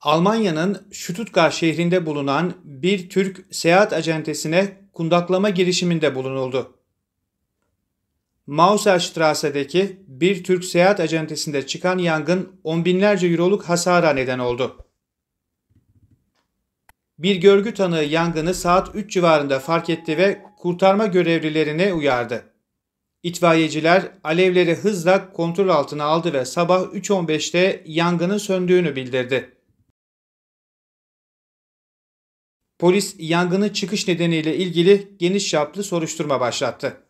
Almanya'nın Stuttgart şehrinde bulunan bir Türk seyahat acentesine kundaklama girişiminde bulunuldu. Mauserstrasse'deki bir Türk seyahat acentesinde çıkan yangın on binlerce euroluk hasara neden oldu. Bir görgü tanığı yangını saat 3 civarında fark etti ve kurtarma görevlilerine uyardı. İtfaiyeciler alevleri hızla kontrol altına aldı ve sabah 3.15'te yangının söndüğünü bildirdi. Polis yangının çıkış nedeniyle ilgili geniş çaplı soruşturma başlattı.